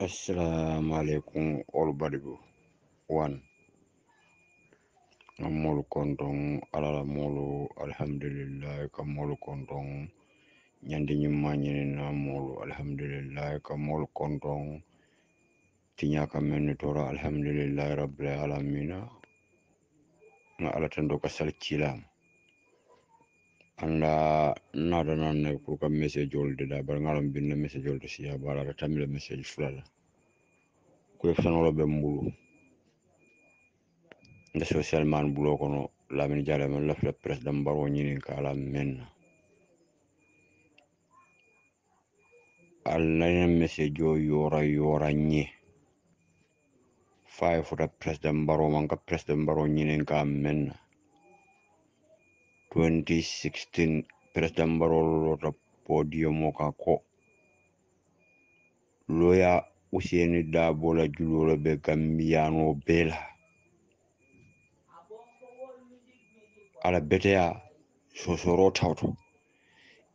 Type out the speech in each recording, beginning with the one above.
assalamu aleykum ol badigo wan an konton alala molu alhamdulillahi ka molu konton ñande ñimma ñinina molu alhamdulillahi ka molu konton tiñaka menni tora alhamdulillahi rabbil alamina nga ala tan ka sal cilam anda uh, naata nanne pour kam message olde da bara ngalam binno message olde siya barata tamila message fulala kule fusanolo ɓe mbulu nde social man bulo kono lamin jale men lafta presse dam mbaro ñinin ka ala menna allahna message o yora yora ñe faye fota presse dam mbaro man ka presse dam mbaro ñinin ka menna 2016 presdambarolota podium ka ko loya useni dabola julolo be gambiyano bee la ala beteya sosoro tawto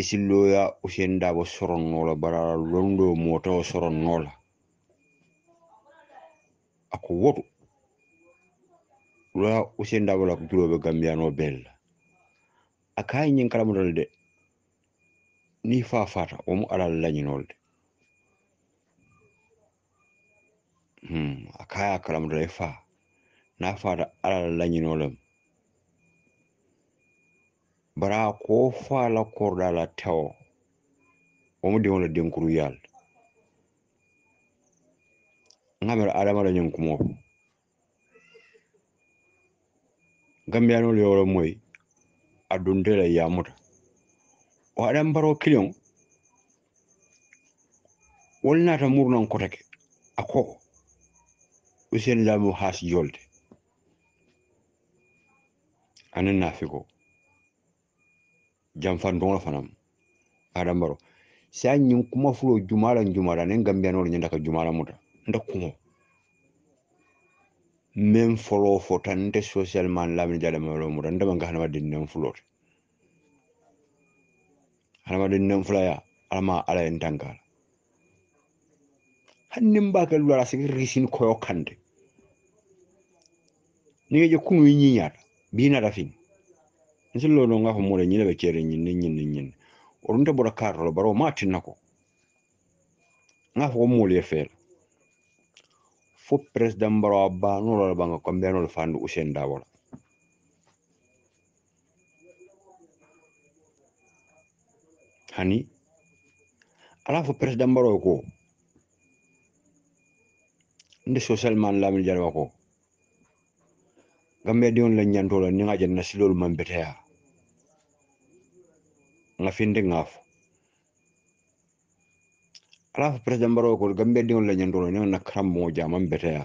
isi loya useni dabo soronnola barala londo motawo soronnola ako woto loya useni dabola ko juloɓe be bee la a kayi ñin karamutol de ni fa fata wo mu alal lañinol de hmm a kaya karamutol fa na fata alal lañinolem bara ko fa la korda la tewo wo mu diŋo la dinkuru yal ŋa adama la ñiŋ kumo gambiyanolu yewolo moyi adundela yamuta waɗan baro kiliyon wolnata murna kotake a ko usen lamu has jolde anan nafiko jamfan dongola fanam aɗan baro sa ñin kuma fulo jumala jumala nen gambiyanoro ñandaka jumala muta nda kumo men folo fo tan nte social man lamini jadamalo mu tan ndema nga hadamaden nen fulote hadamaden nen fulaya alama ala en tankala hannin mbaka lulala sigi risin koyo kande nige je kunu ñiñata binata fin nsillo ɗo nga ko mure ñine ɓe ceere ñinne ñinne ñinne oɗum te ɓoɗa kartolo bara o ma tinna ko nga ko ko muuli e feela fo president mbarawa ba nolo banga kombe fandu usen dawola hani ala fo president mbarawa ko nde social lamil jalwa ko gambe dion la nyantola ni ngaje na silol mambeteya nga finde ngafo alafu fo président mbaro ko gambe diŋol la ñandoro ne na kram moja beteya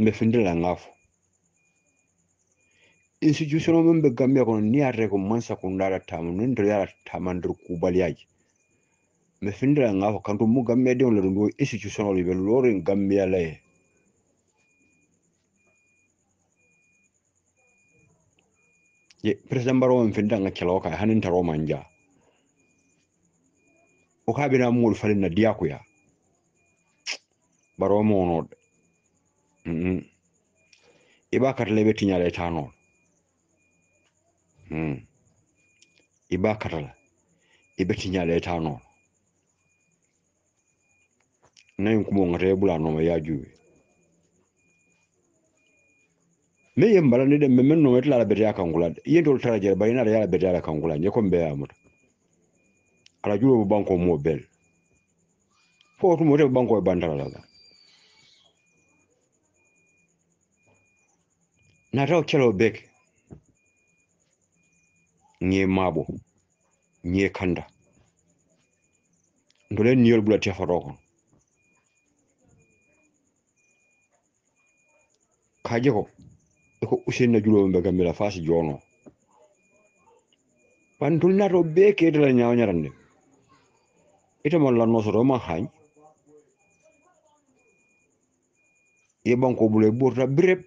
mbe findila ŋa fo institution o meŋ be gambe kono niŋ ye ko maŋ sakunda la taama niŋ ntolu ye a la taamandir kubaliyaji mbe findila ŋa fo kantu mu gambe diŋo le dunduo institution olu be looriŋ gambeya la ye ye président mbaro meŋ findila ŋa keloo kaŋ hani ntaroo o ka bena na diyakuya bari wo monoode mm-hmm. i b'a katala i be tiɲala i taa noo mm-hmm. katala i be tiɲala na yin kuma bula no ya juwe me yin ne da men metla la bere ya kangula yin bayina la bere ya kangula ya mutu alajulo bu banko mo ben fo to mo te banko e bandala la na taw kelo bek nye mabo nye kanda ndole niyol bula te horoko kaje ko ko usen na julo be gamila fasi jono pan tulna to be kedala nyaaw nyarande Kitemolla nosotoma hany ye banko bule burta brep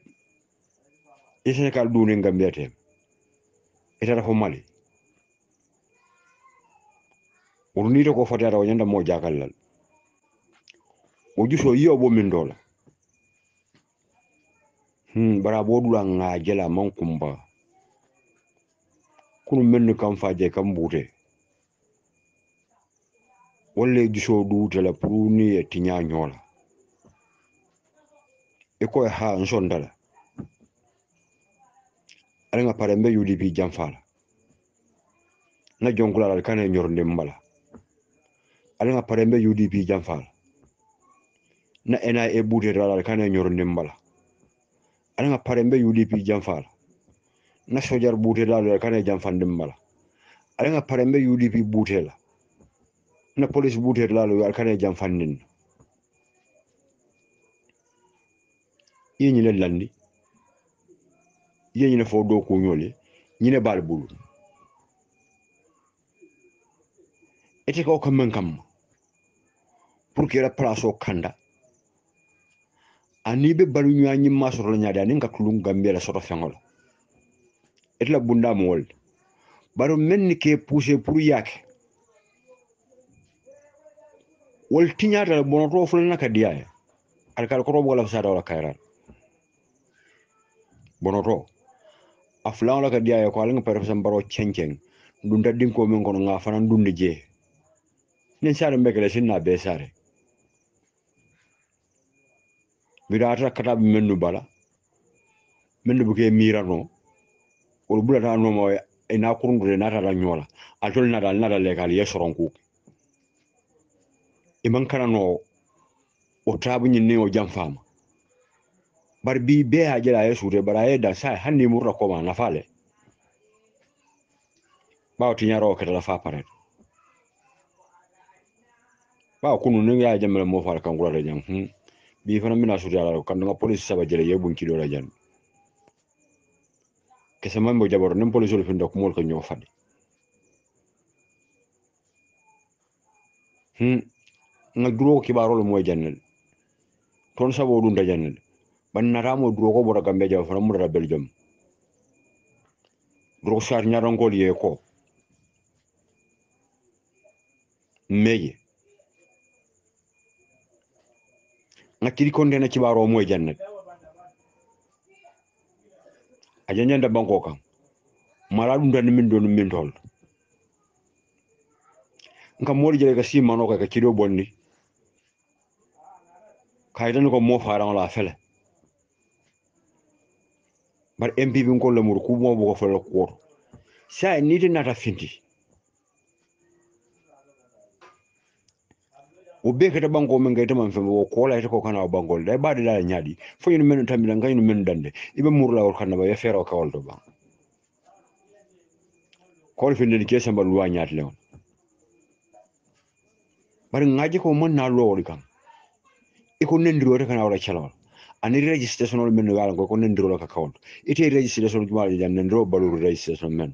ye senegal duni gambia tem itata mali woto ko fotata o ñanda mo jakallal o juso yiyo bo min dola hmm, bara bo dula ŋajela man kumba kunu mennu kam faje kam bute walla jisho duutala puruuni ye ya ñoo la i koye haa n ndala la ala ŋa pare n be udp na jongula la ali kana ye ñorondi mba la ala ŋa pare n be udp na ena buuteta la ali kana ye ñorondi mba la ala ŋa pare n be udp na sojar bute la ali kana ye janfandi mba la ala ŋa pare n be udp la na polisi buuteto laalo yo alkane e jam fannden landi yeñine fo dow kuñole ñine baal bulu ete ka o kammen pour que place au kanda ani be balu ñuwa ñimma sotola ñaade anin ka tulun gambia la soto feŋo la ete la bundamo baro men ke poussé pour yaake wol tiñata le bonoto fulana ka diyaya ada kada koto bogola sata wala kayran bonoto a wala ka diyaya ko alinga parefesan baro cenceng dun daddinko min kono nga fanan dunde jee nin sare mbekele sinna be sare mbiɗa ata mennu bala mennu boke mirano wol ɓuɗata noma e na kurundude natata ñoola a tolnata al nata lekal yesoronkuke imankanano o taabuñinne o jam faama bari bi bee ha jela ye suute bara ye sa hanni murra koma nafa le ɓaawo tiñaroo ketala fa paret ɓaawo kunu ni ya jamele mo faala kankura jam hmm. bi fana mina suute ala kanduga police saba jele ye bunkiɗola jan kese mambo jaboro nin police olu finda kumol ko ñoo fadi hmm nga e duro ko kibarol mo jannal ton sabo dun da ban na ramo duro ko bota gambe jam fana mo da jom duro sar nyaro ngol ye ko meye nga kiri konde na kibaro mo jannal a janjan da banko kam mala dun dan min don min tol nga mori jere ga si manoka ka kido bonni kayitani ko mo faraŋo la a fele bari mpp nkolu le muru kubumo buko la kuwoto saya e niti nata finti wo bee kata banko men ga itaman fembe wo kola ita ko kana o bangol da baade dala ñaaɗi fo ñino men tambila nga ñino men dande iɓe murlawol kannaba ya feere o kawal to ban kawol findeni ke samba luwa ñaati lewon bari ŋaaji ko man na lowol kan ikunendirore kana ulachalolo ani registration ol menu galango ikunendirole kakauntu ite registration jumala janendiro baluru registration menu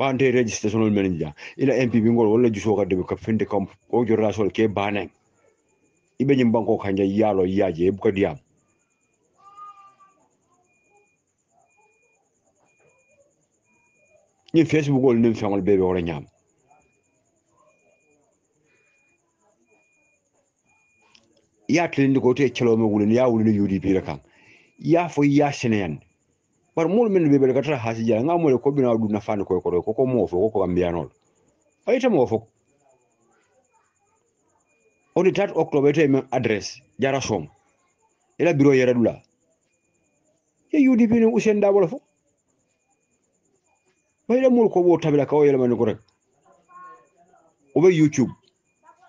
wante registration ol menu ja ila mpp ngol wala juso ka debi ka finde kam o jorra sol ke bane ibe nyim banko kanja yalo yaje buka diam ni facebook ol nim fangol bebe wala nyam ya tilindi ko te kelo me wulin ya wulin UDP la kan ya fo ya seneyan bar mul men be be ka tra hasi jara nga mole ko bina du na fan ko ko ko ko mo fo ko ko ambiya non ay ta mo fo on tat octobre te men adresse jara som ila biro yara dula ye UDP ne usen da wala fo bayda mul ko wo tabila ka o yela man ko rek o be youtube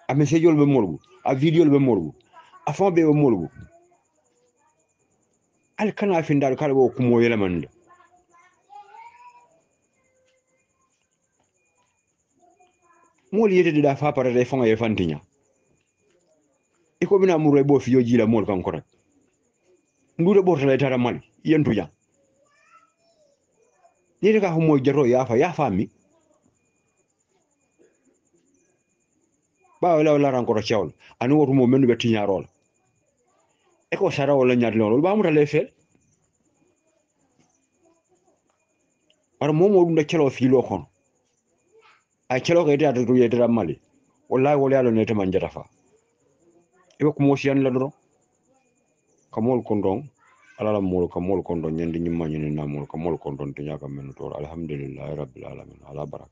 a message yol be morgu a video yol be morgu afan be mulgu al kana findal kala bo kumo yela manda mol yete da fa para da fanga yefantinya iko bina muro bo fiyo jila mol kan korak ndure bo tala tara mali n'i yete ka humo jaro ya fa ya fami ba wala wala ran koro chawol anu wotumo menu betinya rola eko sara wala ñaati lewol ba muta le fel bara momo ɗum da kelo fiilo kono a kelo ko yetata to yetata mali wallahi wala yalo nete man jata fa ibe ko mosi yan la doro kamol kondon alala mol kamol kondon ñande ñimma ñene na mol kamol kondon to ñaka men to alhamdulillah rabbil alamin ala baraka